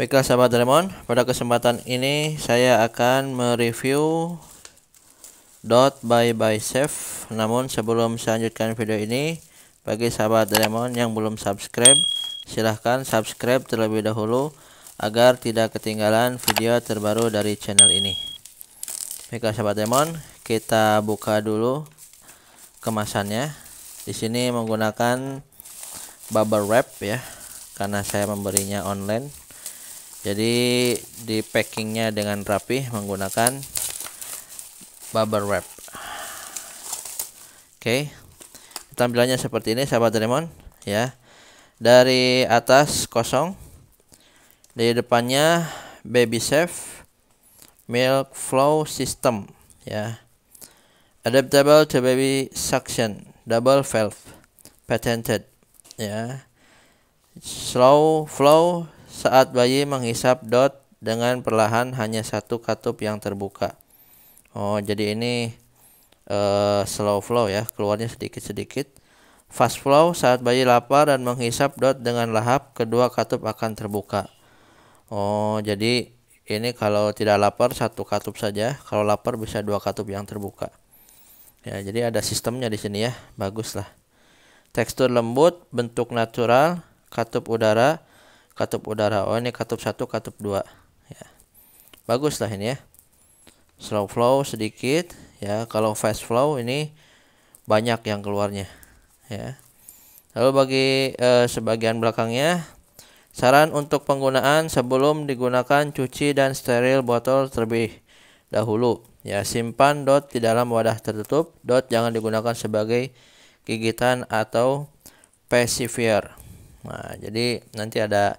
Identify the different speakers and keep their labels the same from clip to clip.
Speaker 1: Baiklah sahabat Dremon, pada kesempatan ini saya akan mereview dot by by save. Namun sebelum saya lanjutkan video ini, bagi sahabat Dremon yang belum subscribe, silahkan subscribe terlebih dahulu agar tidak ketinggalan video terbaru dari channel ini. Baiklah sahabat Dremon, kita buka dulu kemasannya. Di sini menggunakan bubble wrap ya, karena saya memberinya online jadi di packingnya dengan rapih menggunakan bubble wrap oke okay. tampilannya seperti ini sahabat Doraemon ya dari atas kosong Di depannya baby safe milk flow system ya adaptable to baby suction double valve patented ya slow flow saat bayi menghisap dot dengan perlahan hanya satu katup yang terbuka. Oh, jadi ini uh, slow flow ya, keluarnya sedikit-sedikit. Fast flow saat bayi lapar dan menghisap dot dengan lahap, kedua katup akan terbuka. Oh, jadi ini kalau tidak lapar satu katup saja, kalau lapar bisa dua katup yang terbuka. Ya, jadi ada sistemnya di sini ya, baguslah Tekstur lembut, bentuk natural, katup udara, katup udara oh ini katup satu katup dua ya bagus lah ini ya slow flow sedikit ya kalau fast flow ini banyak yang keluarnya ya lalu bagi eh, sebagian belakangnya saran untuk penggunaan sebelum digunakan cuci dan steril botol terlebih dahulu ya simpan dot di dalam wadah tertutup dot jangan digunakan sebagai gigitan atau pacifier nah jadi nanti ada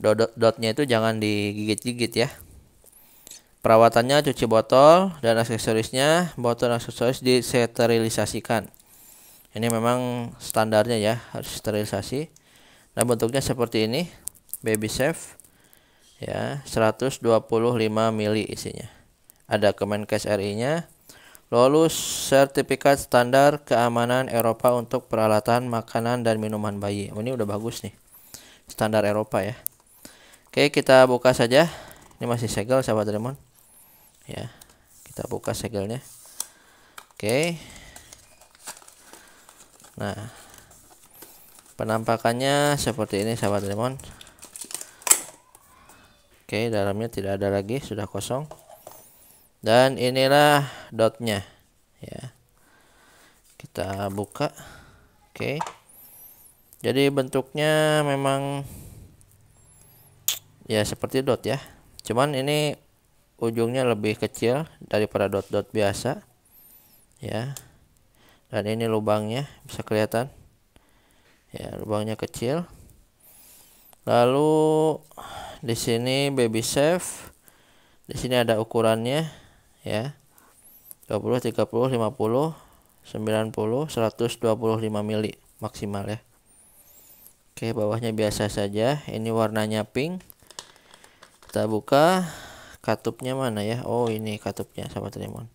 Speaker 1: Dot-dotnya itu jangan digigit-gigit ya. Perawatannya cuci botol dan aksesorisnya botol aksesoris disterilisasikan. Ini memang standarnya ya harus sterilisasi. Dan nah, bentuknya seperti ini, baby safe ya 125 mili isinya. Ada Kemenkes RI-nya. Lulus sertifikat standar keamanan Eropa untuk peralatan makanan dan minuman bayi. Oh, ini udah bagus nih. Standar Eropa ya. Oke, kita buka saja. Ini masih segel sahabat Lemon. Ya. Kita buka segelnya. Oke. Nah. Penampakannya seperti ini sahabat Lemon. Oke, dalamnya tidak ada lagi, sudah kosong. Dan inilah dotnya. Ya. Kita buka. Oke. Jadi bentuknya memang ya seperti dot ya cuman ini ujungnya lebih kecil daripada dot-dot biasa ya dan ini lubangnya bisa kelihatan ya lubangnya kecil lalu di sini baby safe di sini ada ukurannya ya 20 30 50 90 125 mili maksimal ya Oke bawahnya biasa saja ini warnanya pink kita buka katupnya mana ya oh ini katupnya sama lemon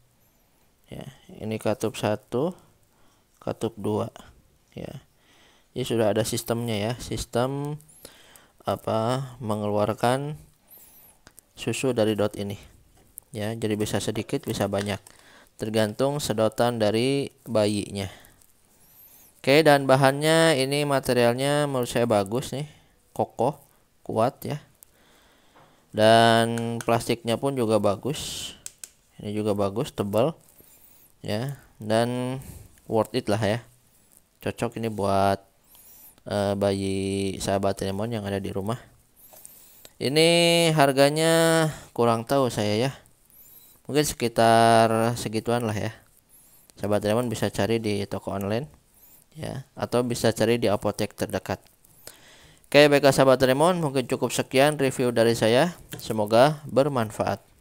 Speaker 1: ya ini katup satu katup dua ya ini sudah ada sistemnya ya sistem apa mengeluarkan susu dari dot ini ya jadi bisa sedikit bisa banyak tergantung sedotan dari bayinya oke dan bahannya ini materialnya menurut saya bagus nih kokoh kuat ya dan plastiknya pun juga bagus ini juga bagus tebal ya dan worth it lah ya cocok ini buat uh, bayi sahabat lemon yang ada di rumah ini harganya kurang tahu saya ya mungkin sekitar segituan lah ya sahabat lemon bisa cari di toko online ya atau bisa cari di apotek terdekat Oke, baiklah sahabat Remon, mungkin cukup sekian review dari saya. Semoga bermanfaat.